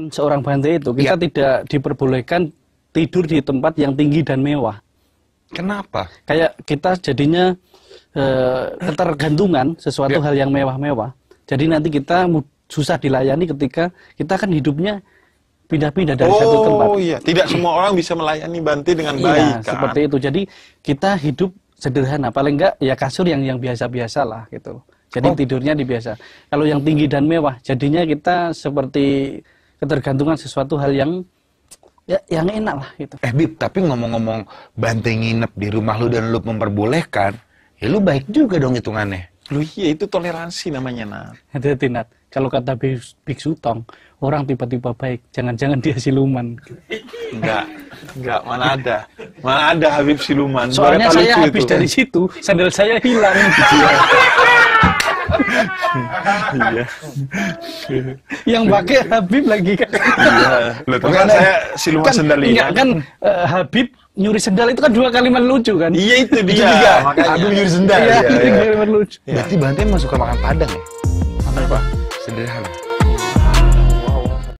seorang Bante itu iya. kita ya. tidak diperbolehkan tidur di tempat yang tinggi dan mewah. Kenapa? Kayak kita jadinya e, ketergantungan sesuatu ya. hal yang mewah-mewah. Jadi nanti kita susah dilayani ketika kita kan hidupnya pindah-pindah dari oh, satu tempat. Oh iya, tidak semua orang bisa melayani Bante dengan iya, baik. Iya, kan? seperti itu. Jadi kita hidup sederhana, paling enggak ya kasur yang yang biasa-biasa lah gitu. Jadi oh. tidurnya di biasa. Kalau yang tinggi dan mewah, jadinya kita seperti ketergantungan sesuatu hal yang ya yang enak lah gitu. Eh Bib, tapi ngomong-ngomong banteng nginep di rumah lu dan lu memperbolehkan, ya lu baik juga dong hitungannya. Lu iya itu toleransi namanya Nat. Hati-hati Nat, kalau kata Biksu Tong, orang tiba-tiba baik, jangan-jangan dia siluman. Enggak, enggak, mana ada. Mana ada Habib siluman. Soalnya saya habis itu. dari situ, sandal saya hilang. iya. yang pakai Habib lagi kan. iya. Loh, kan saya siluman kan, sendal ini. kan uh, Habib nyuri sendal itu kan dua kalimat lucu kan? Iya itu dia. Itu juga. Habib Aduh nyuri sendal. Iya, iya, iya. kalimat lucu. Berarti Bante emang suka makan padang ya? Apa? Sederhana.